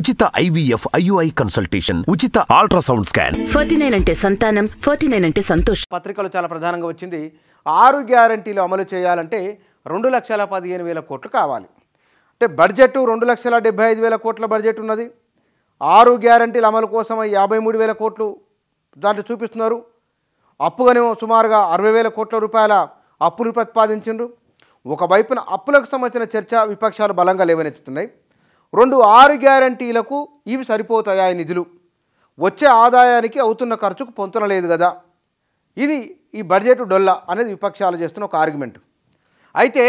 ఉచిత IVF IUI consultation ఉచిత ultrasound scan forty nine అంటే సంతానం ఫార్టీ నైన్ అంటే సంతోష్ పత్రికలు చాలా ప్రధానంగా వచ్చింది ఆరు గ్యారంటీలు అమలు చేయాలంటే రెండు లక్షల పదిహేను వేల కోట్లు కావాలి అంటే బడ్జెట్ రెండు లక్షల డెబ్బై ఐదు వేల కోట్ల బడ్జెట్ ఉన్నది ఆరు గ్యారంటీల అమలు కోసం యాభై మూడు వేల కోట్లు దాంట్లో చూపిస్తున్నారు అప్పుగానే సుమారుగా అరవై వేల కోట్ల రూపాయల అప్పులు ప్రతిపాదించిండ్రు ఒకవైపున అప్పులకు సంబంధించిన చర్చ విపక్షాలు బలంగా లేవనెత్తుతున్నాయి రెండు ఆరు గ్యారంటీలకు ఇవి సరిపోతాయా నిధులు వచ్చే ఆదాయానికి అవుతున్న ఖర్చుకు పొంతనలేదు కదా ఇది ఈ బడ్జెట్ డొల్ల అనేది విపక్షాలు చేస్తున్న ఒక ఆర్గ్యుమెంట్ అయితే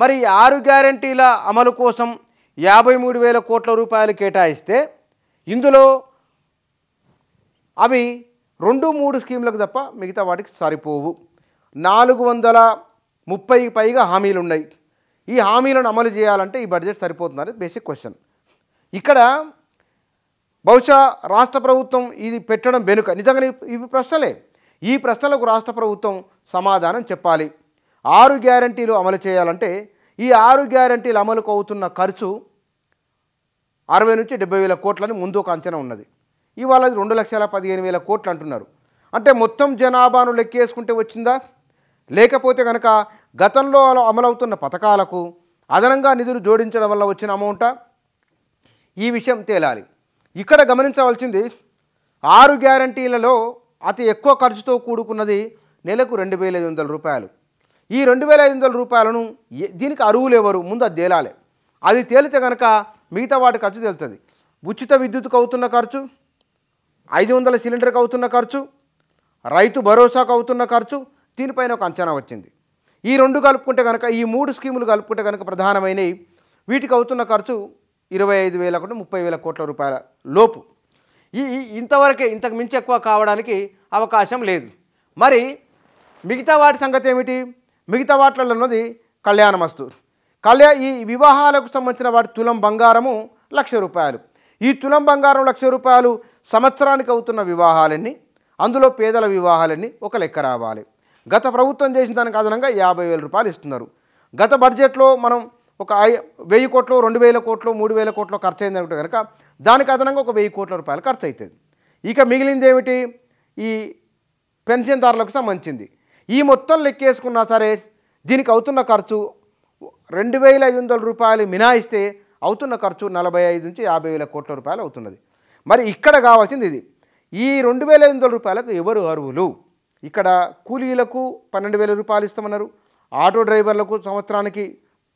మరి ఆరు గ్యారంటీల అమలు కోసం యాభై మూడు వేల కోట్ల రూపాయలు కేటాయిస్తే ఇందులో అవి రెండు మూడు స్కీమ్లకు తప్ప మిగతా వాటికి సరిపోవు నాలుగు వందల ముప్పై పైగా హామీలు ఉన్నాయి ఈ హామీలను అమలు చేయాలంటే ఈ బడ్జెట్ సరిపోతుందని బేసిక్ క్వశ్చన్ ఇక్కడ బహుశా రాష్ట్ర ప్రభుత్వం ఇది పెట్టడం వెనుక నిజంగా ఇవి ప్రశ్నలే ఈ ప్రశ్నలకు రాష్ట్ర ప్రభుత్వం సమాధానం చెప్పాలి ఆరు గ్యారంటీలు అమలు చేయాలంటే ఈ ఆరు గ్యారంటీలు అమలుకు అవుతున్న ఖర్చు అరవై నుంచి డెబ్బై వేల కోట్లని ముందు ఒక అంచనా ఉన్నది ఇవాళ రెండు లక్షల పదిహేను వేల కోట్లు అంటున్నారు అంటే మొత్తం జనాభాను లెక్కేసుకుంటే వచ్చిందా లేకపోతే కనుక గతంలో అమలవుతున్న పథకాలకు అదనంగా నిధులు జోడించడం వల్ల వచ్చిన అమౌంటా ఈ విషయం తేలాలి ఇక్కడ గమనించవలసింది ఆరు గ్యారంటీలలో అతి ఎక్కువ ఖర్చుతో కూడుకున్నది నెలకు రెండు వేల ఐదు వందల రూపాయలు ఈ రెండు వేల ఐదు వందల రూపాయలను దీనికి అరువు లేవరు ముందు అది తేలాలి అది తేలితే కనుక మిగతా వాటి ఖర్చు తేలుతుంది ఉచిత విద్యుత్కు అవుతున్న ఖర్చు ఐదు వందల సిలిండర్కి అవుతున్న ఖర్చు రైతు భరోసాకు అవుతున్న ఖర్చు దీనిపైన ఒక అంచనా వచ్చింది ఈ రెండు కలుపుకుంటే కనుక ఈ మూడు స్కీములు కలుపుకుంటే కనుక ప్రధానమైనవి వీటికి అవుతున్న ఖర్చు ఇరవై ఐదు వేల ఒకటి ముప్పై వేల కోట్ల రూపాయల లోపు ఈ ఇంతవరకే ఇంతకు మించి ఎక్కువ కావడానికి అవకాశం లేదు మరి మిగతా వాటి సంగతి ఏమిటి మిగతా వాటిలో ఉన్నది కళ్యాణమస్తు కళ్యా ఈ వివాహాలకు సంబంధించిన వాటి తులం బంగారము లక్ష రూపాయలు ఈ తులం బంగారం లక్ష రూపాయలు సంవత్సరానికి అవుతున్న వివాహాలన్నీ అందులో పేదల వివాహాలన్నీ ఒక లెక్క రావాలి గత ప్రభుత్వం చేసిన దానికి అదనంగా యాభై వేల రూపాయలు ఇస్తున్నారు గత బడ్జెట్లో మనం ఒక వెయ్యి కోట్లు రెండు వేల కోట్లు మూడు వేల కోట్లు ఖర్చు అయింది అనుకుంటే కనుక దానికి అదనంగా ఒక వెయ్యి కోట్ల రూపాయలు ఖర్చు అవుతుంది ఇక మిగిలింది ఏమిటి ఈ పెన్షన్దారులకు సంబంధించింది ఈ మొత్తం లెక్కేసుకున్నా సరే దీనికి అవుతున్న ఖర్చు రెండు వేల ఐదు వందల రూపాయలు మినాయిస్తే అవుతున్న ఖర్చు నలభై ఐదు నుంచి యాభై వేల కోట్ల రూపాయలు అవుతున్నది మరి ఇక్కడ కావాల్సింది ఇది ఈ రెండు వేల ఐదు వందల రూపాయలకు ఎవరు అరువులు ఇక్కడ కూలీలకు పన్నెండు వేల రూపాయలు ఇస్తామన్నారు ఆటో డ్రైవర్లకు సంవత్సరానికి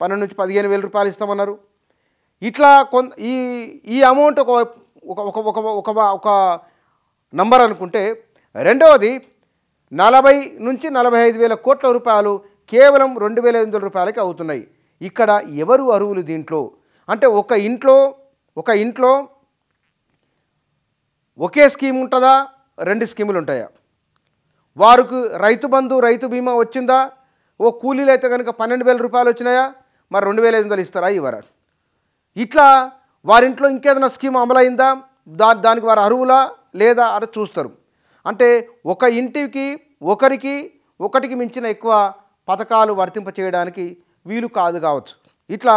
పన్నెండు నుంచి పదిహేను వేల రూపాయలు ఇస్తామన్నారు ఇట్లా కొంత ఈ ఈ అమౌంట్ ఒక ఒక ఒక ఒక ఒక నంబర్ అనుకుంటే రెండవది నలభై నుంచి నలభై ఐదు వేల కోట్ల రూపాయలు కేవలం రెండు వేల ఎనిమిది వందల రూపాయలకి అవుతున్నాయి ఇక్కడ ఎవరు అరువులు దీంట్లో అంటే ఒక ఇంట్లో ఒక ఇంట్లో ఒకే స్కీమ్ ఉంటుందా రెండు స్కీములు ఉంటాయా వారికి రైతు బంధు రైతు బీమా వచ్చిందా ఓ కూలీలు అయితే కనుక పన్నెండు వేల రూపాయలు వచ్చినాయా మరి రెండు వేల ఐదు వందలు ఇస్తారా ఇవ్వరా ఇట్లా వారింట్లో ఇంకేదైనా స్కీమ్ అమలైందా దా దానికి వారు అరువులా లేదా అని చూస్తారు అంటే ఒక ఇంటికి ఒకరికి ఒకటికి మించిన ఎక్కువ పథకాలు వర్తింప చేయడానికి వీలు కాదు కావచ్చు ఇట్లా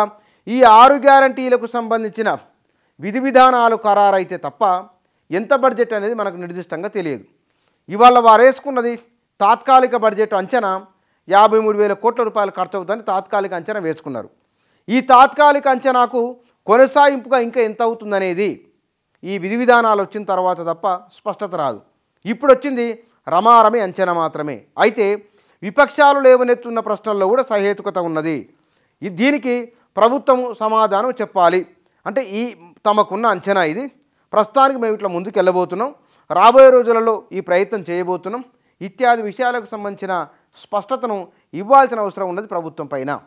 ఈ ఆరు గ్యారంటీలకు సంబంధించిన విధి విధానాలు ఖరారైతే తప్ప ఎంత బడ్జెట్ అనేది మనకు నిర్దిష్టంగా తెలియదు ఇవాళ వారు వేసుకున్నది తాత్కాలిక బడ్జెట్ అంచనా యాభై మూడు వేల కోట్ల రూపాయలు ఖర్చు అవుతుందని తాత్కాలిక అంచనా వేసుకున్నారు ఈ తాత్కాలిక అంచనాకు కొనసాగింపుగా ఇంకా ఎంత అవుతుందనేది ఈ విధి విధానాలు వచ్చిన తర్వాత తప్ప స్పష్టత రాదు ఇప్పుడు వచ్చింది రమారమే అంచనా మాత్రమే అయితే విపక్షాలు లేవనెత్తున్న ప్రశ్నల్లో కూడా సహేతుకత ఉన్నది దీనికి ప్రభుత్వం సమాధానం చెప్పాలి అంటే ఈ తమకున్న అంచనా ఇది ప్రస్తుతానికి మేము ఇట్లా ముందుకు వెళ్ళబోతున్నాం రాబోయే రోజులలో ఈ ప్రయత్నం చేయబోతున్నాం ఇత్యాది విషయాలకు సంబంధించిన స్పష్టతను ఇవ్వాల్సిన అవసరం ఉన్నది ప్రభుత్వం పైన